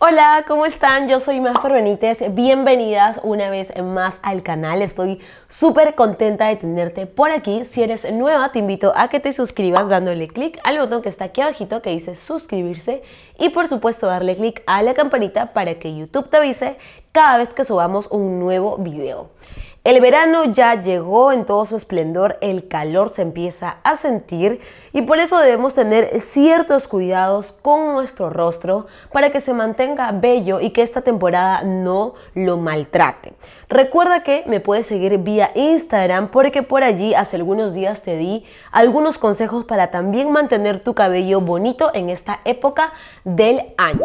Hola, ¿cómo están? Yo soy Mafer Benítez. Bienvenidas una vez más al canal. Estoy súper contenta de tenerte por aquí. Si eres nueva, te invito a que te suscribas dándole clic al botón que está aquí abajito que dice suscribirse y por supuesto darle clic a la campanita para que YouTube te avise cada vez que subamos un nuevo video. El verano ya llegó en todo su esplendor, el calor se empieza a sentir y por eso debemos tener ciertos cuidados con nuestro rostro para que se mantenga bello y que esta temporada no lo maltrate. Recuerda que me puedes seguir vía Instagram porque por allí hace algunos días te di algunos consejos para también mantener tu cabello bonito en esta época del año.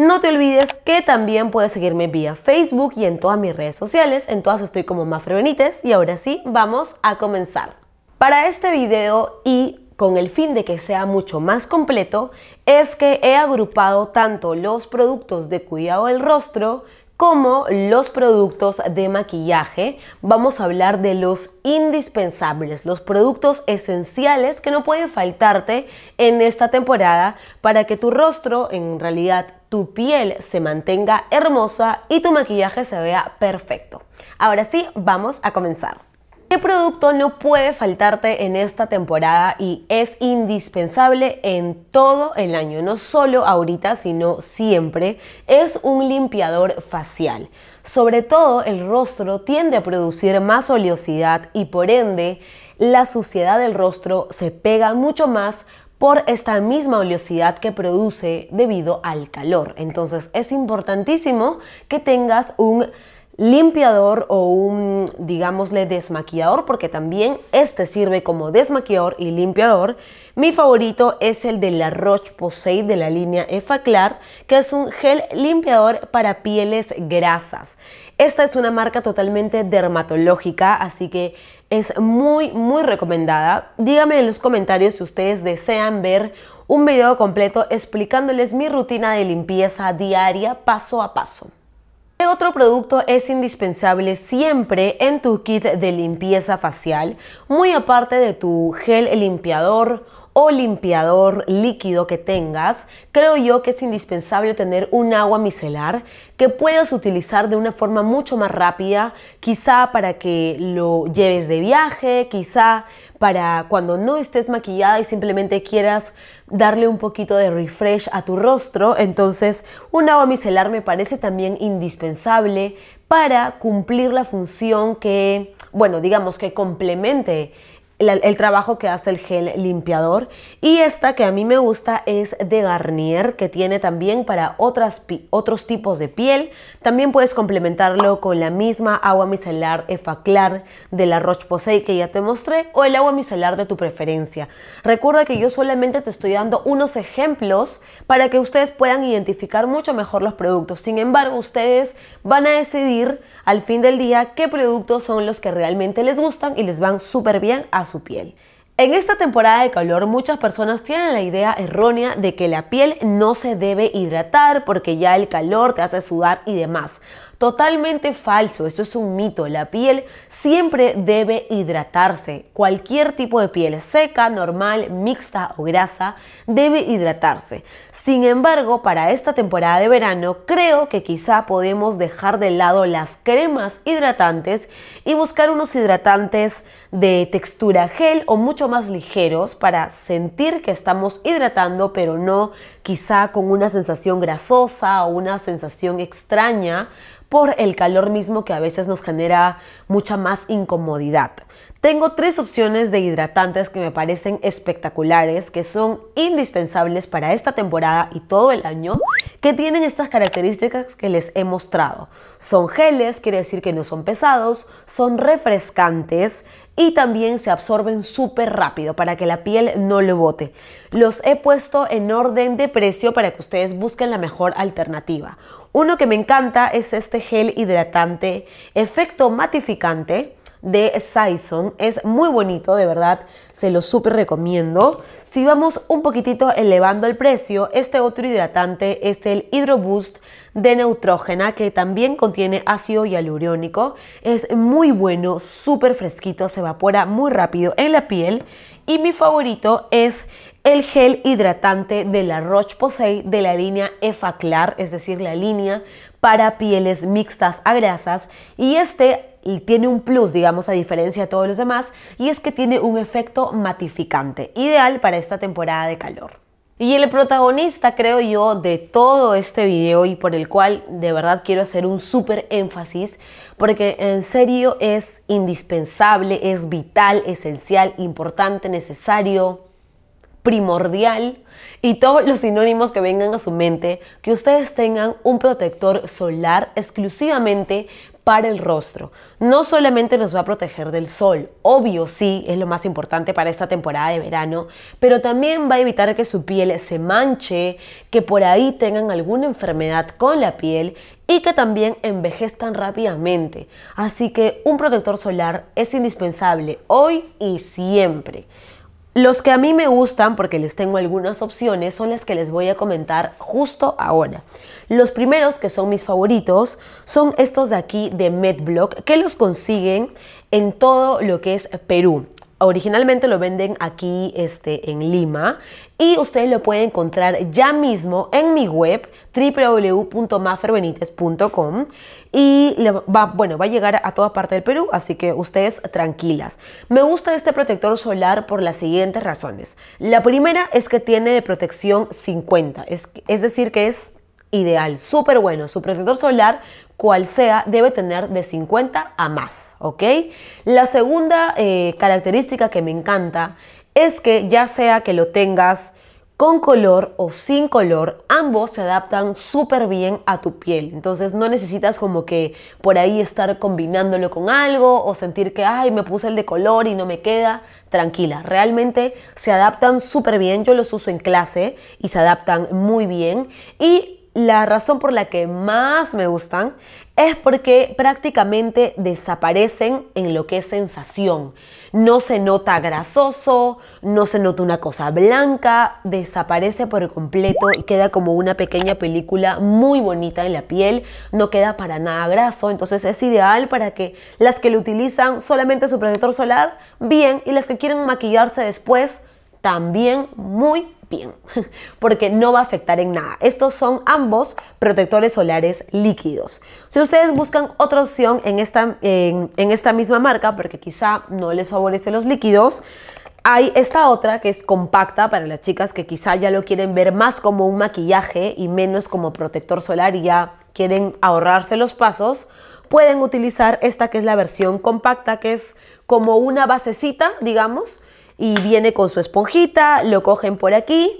No te olvides que también puedes seguirme vía Facebook y en todas mis redes sociales. En todas estoy como Mafre Benítez y ahora sí, vamos a comenzar. Para este video y con el fin de que sea mucho más completo, es que he agrupado tanto los productos de cuidado del rostro como los productos de maquillaje, vamos a hablar de los indispensables, los productos esenciales que no pueden faltarte en esta temporada para que tu rostro en realidad tu piel se mantenga hermosa y tu maquillaje se vea perfecto. Ahora sí, vamos a comenzar. ¿Qué producto no puede faltarte en esta temporada y es indispensable en todo el año? No solo ahorita, sino siempre. Es un limpiador facial. Sobre todo el rostro tiende a producir más oleosidad y por ende la suciedad del rostro se pega mucho más por esta misma oleosidad que produce debido al calor. Entonces es importantísimo que tengas un limpiador o un, digámosle, desmaquillador, porque también este sirve como desmaquillador y limpiador. Mi favorito es el de la Roche-Posay de la línea Effaclar, que es un gel limpiador para pieles grasas. Esta es una marca totalmente dermatológica, así que es muy, muy recomendada. Díganme en los comentarios si ustedes desean ver un video completo explicándoles mi rutina de limpieza diaria paso a paso. ¿Qué otro producto es indispensable siempre en tu kit de limpieza facial? Muy aparte de tu gel limpiador o limpiador líquido que tengas, creo yo que es indispensable tener un agua micelar que puedas utilizar de una forma mucho más rápida, quizá para que lo lleves de viaje, quizá para cuando no estés maquillada y simplemente quieras darle un poquito de refresh a tu rostro. Entonces, un agua micelar me parece también indispensable para cumplir la función que, bueno, digamos que complemente el, trabajo que hace el gel limpiador. Y esta que a mí me gusta es de Garnier, que tiene también para otras, otros tipos de piel. También puedes complementarlo con la misma agua micelar Efaclar de la Roche-Posay que ya te mostré o el agua micelar de tu preferencia. Recuerda que yo solamente te estoy dando unos ejemplos para que ustedes puedan identificar mucho mejor los productos. Sin embargo, ustedes van a decidir al fin del día qué productos son los que realmente les gustan y les van súper bien a su piel. En esta temporada de calor muchas personas tienen la idea errónea de que la piel no se debe hidratar porque ya el calor te hace sudar y demás. Totalmente falso, esto es un mito. La piel siempre debe hidratarse. Cualquier tipo de piel, seca, normal, mixta o grasa, debe hidratarse. Sin embargo, para esta temporada de verano, creo que quizá podemos dejar de lado las cremas hidratantes y buscar unos hidratantes de textura gel o mucho más ligeros para sentir que estamos hidratando, pero no quizá con una sensación grasosa o una sensación extraña por el calor mismo que a veces nos genera mucha más incomodidad. Tengo tres opciones de hidratantes que me parecen espectaculares, que son indispensables para esta temporada y todo el año, que tienen estas características que les he mostrado. Son geles, quiere decir que no son pesados, son refrescantes y también se absorben súper rápido para que la piel no lo bote. Los he puesto en orden de precio para que ustedes busquen la mejor alternativa. Uno que me encanta es este gel hidratante efecto matificante de Saison. Es muy bonito, de verdad, se lo súper recomiendo. Si vamos un poquitito elevando el precio, este otro hidratante es el Hydro Boost de Neutrógena, que también contiene ácido hialurónico. Es muy bueno, súper fresquito, se evapora muy rápido en la piel. Y mi favorito es el gel hidratante de la Roche-Posay de la línea EFA-Clar, es decir, la línea para pieles mixtas a grasas. Y este y tiene un plus, digamos, a diferencia de todos los demás, y es que tiene un efecto matificante, ideal para esta temporada de calor. Y el protagonista, creo yo, de todo este video y por el cual de verdad quiero hacer un súper énfasis, porque en serio es indispensable, es vital, esencial, importante, necesario, primordial y todos los sinónimos que vengan a su mente, que ustedes tengan un protector solar exclusivamente para el rostro. No solamente nos va a proteger del sol, obvio sí, es lo más importante para esta temporada de verano, pero también va a evitar que su piel se manche, que por ahí tengan alguna enfermedad con la piel y que también envejezcan rápidamente. Así que un protector solar es indispensable hoy y siempre. Los que a mí me gustan, porque les tengo algunas opciones, son las que les voy a comentar justo ahora. Los primeros que son mis favoritos son estos de aquí de MedBlock, que los consiguen en todo lo que es Perú. Originalmente lo venden aquí este, en Lima y ustedes lo pueden encontrar ya mismo en mi web www.maferbenites.com y va, bueno, va a llegar a toda parte del Perú, así que ustedes tranquilas. Me gusta este protector solar por las siguientes razones. La primera es que tiene de protección 50, es, es decir que es ideal, súper bueno. Su protector solar, cual sea, debe tener de 50 a más, ¿ok? La segunda eh, característica que me encanta es que ya sea que lo tengas con color o sin color, ambos se adaptan súper bien a tu piel. Entonces no necesitas como que por ahí estar combinándolo con algo o sentir que, ay, me puse el de color y no me queda. Tranquila, realmente se adaptan súper bien. Yo los uso en clase y se adaptan muy bien. Y la razón por la que más me gustan es porque prácticamente desaparecen en lo que es sensación. No se nota grasoso, no se nota una cosa blanca, desaparece por completo y queda como una pequeña película muy bonita en la piel, no queda para nada graso, entonces es ideal para que las que le utilizan solamente su protector solar, bien, y las que quieren maquillarse después, también muy bien, porque no va a afectar en nada. Estos son ambos protectores solares líquidos. Si ustedes buscan otra opción en esta, en, esta misma marca, porque quizá no les favorece los líquidos, hay esta otra que es compacta para las chicas que quizá ya lo quieren ver más como un maquillaje y menos como protector solar y ya quieren ahorrarse los pasos. Pueden utilizar esta que es la versión compacta, que es como una basecita, digamos, y viene con su esponjita, lo cogen por aquí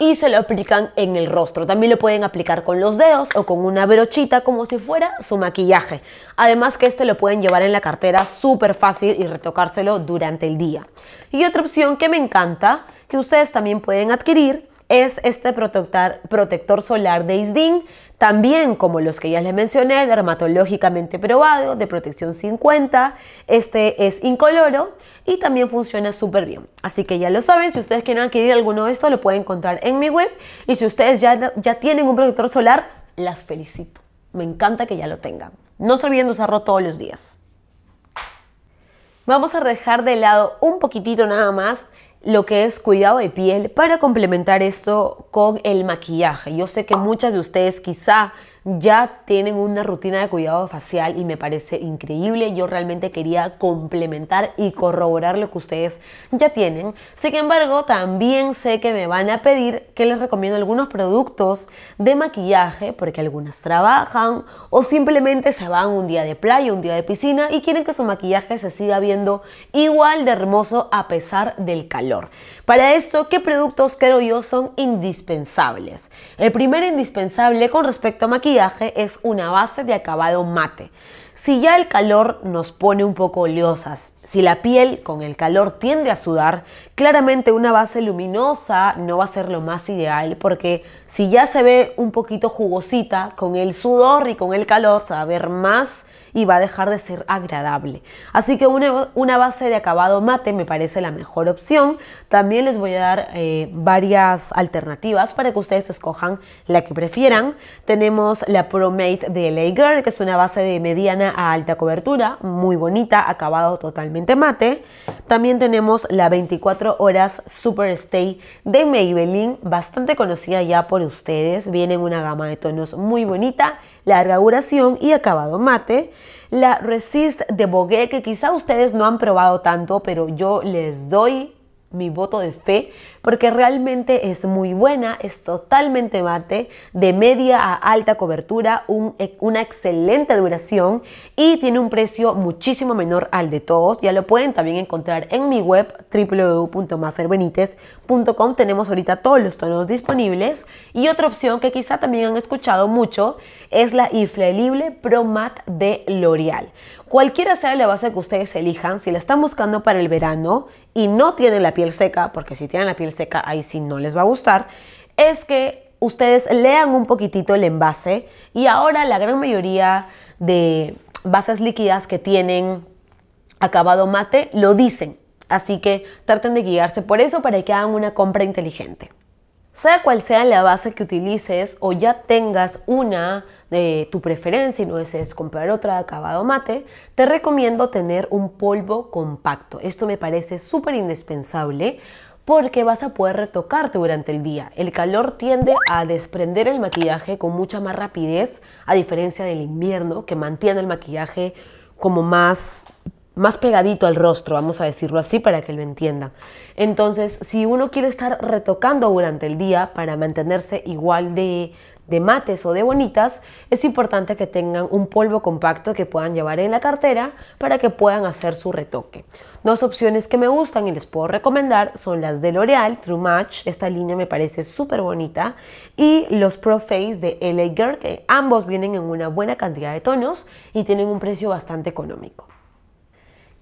y se lo aplican en el rostro. También lo pueden aplicar con los dedos o con una brochita como si fuera su maquillaje. Además que este lo pueden llevar en la cartera súper fácil y retocárselo durante el día. Y otra opción que me encanta, que ustedes también pueden adquirir, es este protector, protector solar de Isdin también, como los que ya les mencioné, dermatológicamente probado, de protección 50, este es incoloro y también funciona súper bien. Así que ya lo saben, si ustedes quieren adquirir alguno de estos, lo pueden encontrar en mi web. Y si ustedes ya, ya tienen un protector solar, las felicito. Me encanta que ya lo tengan. No se olviden de usarlo todos los días. Vamos a dejar de lado un poquitito nada más lo que es cuidado de piel para complementar esto con el maquillaje. Yo sé que muchas de ustedes quizá ya tienen una rutina de cuidado facial y me parece increíble. Yo realmente quería complementar y corroborar lo que ustedes ya tienen. Sin embargo, también sé que me van a pedir que les recomiendo algunos productos de maquillaje porque algunas trabajan o simplemente se van un día de playa, un día de piscina y quieren que su maquillaje se siga viendo igual de hermoso a pesar del calor. Para esto, ¿qué productos creo yo son indispensables? El primer indispensable con respecto a maquillaje es una base de acabado mate. Si ya el calor nos pone un poco oleosas, si la piel con el calor tiende a sudar, claramente una base luminosa no va a ser lo más ideal porque si ya se ve un poquito jugosita, con el sudor y con el calor se va a ver más y va a dejar de ser agradable. Así que una, base de acabado mate me parece la mejor opción. También les voy a dar eh, varias alternativas para que ustedes escojan la que prefieran. Tenemos la ProMate de LA Girl, que es una base de mediana a alta cobertura, muy bonita, acabado totalmente mate. También tenemos la 24 horas Super Stay de Maybelline, bastante conocida ya por ustedes. Viene en una gama de tonos muy bonita larga duración y acabado mate. La Resist de Bogué, que quizá ustedes no han probado tanto, pero yo les doy mi voto de fe, porque realmente es muy buena, es totalmente mate, de media a alta cobertura, una excelente duración y tiene un precio muchísimo menor al de todos. Ya lo pueden también encontrar en mi web www.maferbenites.com Tenemos ahorita todos los tonos disponibles. Y otra opción que quizá también han escuchado mucho es la inflable Pro Matte de L'Oreal. Cualquiera sea la base que ustedes elijan, si la están buscando para el verano, y no tienen la piel seca, porque si tienen la piel seca ahí sí no les va a gustar, es que ustedes lean un poquitito el envase y ahora la gran mayoría de bases líquidas que tienen acabado mate lo dicen. Así que traten de guiarse por eso para que hagan una compra inteligente. Sea cual sea la base que utilices o ya tengas una de tu preferencia y no desees comprar otra acabado mate, te recomiendo tener un polvo compacto. Esto me parece súper indispensable porque vas a poder retocarte durante el día. El calor tiende a desprender el maquillaje con mucha más rapidez, a diferencia del invierno que mantiene el maquillaje como más más pegadito al rostro, vamos a decirlo así para que lo entiendan. Entonces, si uno quiere estar retocando durante el día para mantenerse igual de, mates o de bonitas, es importante que tengan un polvo compacto que puedan llevar en la cartera para que puedan hacer su retoque. Dos opciones que me gustan y les puedo recomendar son las de L'Oreal True Match, esta línea me parece súper bonita, y los Pro Face de LA Girl, que ambos vienen en una buena cantidad de tonos y tienen un precio bastante económico.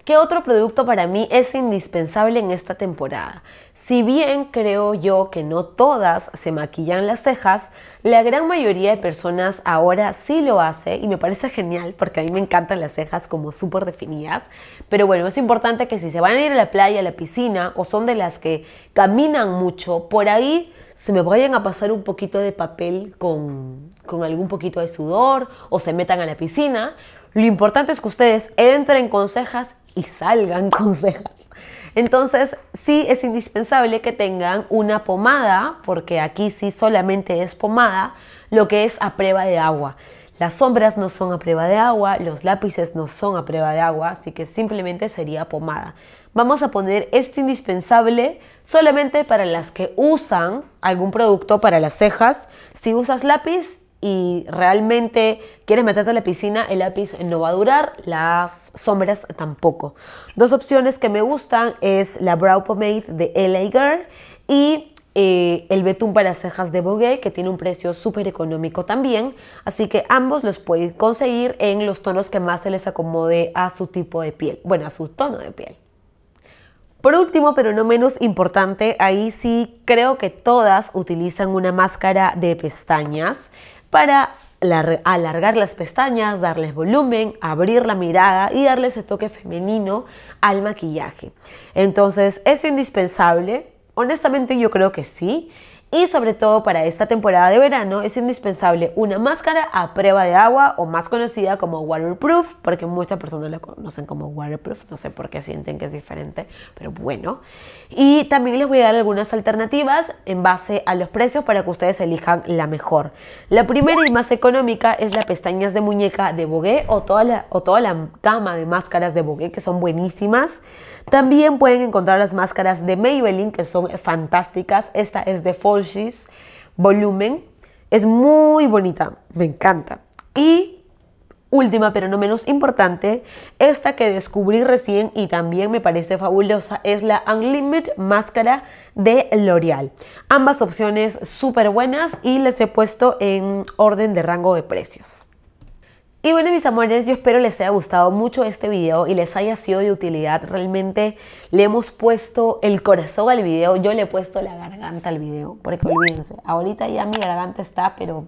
¿Qué otro producto para mí es indispensable en esta temporada? Si bien creo yo que no todas se maquillan las cejas, la gran mayoría de personas ahora sí lo hace y me parece genial porque a mí me encantan las cejas como súper definidas. Pero bueno, es importante que si se van a ir a la playa, a la piscina o son de las que caminan mucho, por ahí se me vayan a pasar un poquito de papel con, algún poquito de sudor o se metan a la piscina. Lo importante es que ustedes entren con cejas y salgan con cejas. Entonces, sí es indispensable que tengan una pomada, porque aquí sí solamente es pomada, lo que es a prueba de agua. Las sombras no son a prueba de agua, los lápices no son a prueba de agua, así que simplemente sería pomada. Vamos a poner este indispensable solamente para las que usan algún producto para las cejas. Si usas lápiz, y realmente quieres meterte a la piscina, el lápiz no va a durar, las sombras tampoco. Dos opciones que me gustan es la Brow Pomade de LA Girl y eh, el betún para cejas de Bogué, que tiene un precio súper económico también. Así que ambos los puedes conseguir en los tonos que más se les acomode a su tipo de piel, bueno, a su tono de piel. Por último, pero no menos importante, ahí sí creo que todas utilizan una máscara de pestañas para alargar las pestañas, darles volumen, abrir la mirada y darle ese toque femenino al maquillaje. Entonces, ¿es indispensable? Honestamente yo creo que sí. Y sobre todo para esta temporada de verano es indispensable una máscara a prueba de agua o más conocida como waterproof, porque muchas personas la conocen como waterproof, no sé por qué sienten que es diferente, pero bueno. Y también les voy a dar algunas alternativas en base a los precios para que ustedes elijan la mejor. La primera y más económica es la pestañas de muñeca de Bogué o toda la, o toda la gama de máscaras de Bogué que son buenísimas. También pueden encontrar las máscaras de Maybelline que son fantásticas. Esta es de Fall Volumen. Es muy bonita, me encanta. Y última, pero no menos importante, esta que descubrí recién y también me parece fabulosa, es la Unlimited Máscara de L'Oreal. Ambas opciones súper buenas y les he puesto en orden de rango de precios. Y bueno, mis amores, yo espero les haya gustado mucho este video y les haya sido de utilidad. Realmente le hemos puesto el corazón al video, yo le he puesto la garganta al video, porque olvídense, ahorita ya mi garganta está, pero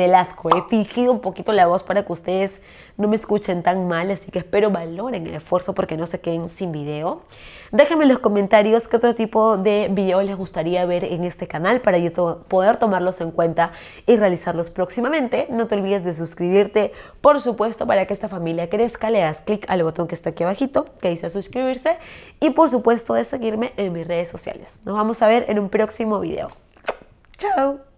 del asco. He fingido un poquito la voz para que ustedes no me escuchen tan mal, así que espero valoren el esfuerzo porque no se queden sin video. Déjenme en los comentarios qué otro tipo de videos les gustaría ver en este canal para yo poder tomarlos en cuenta y realizarlos próximamente. No te olvides de suscribirte, por supuesto, para que esta familia crezca. Le das clic al botón que está aquí abajito, que dice suscribirse, y por supuesto de seguirme en mis redes sociales. Nos vamos a ver en un próximo video. Chao.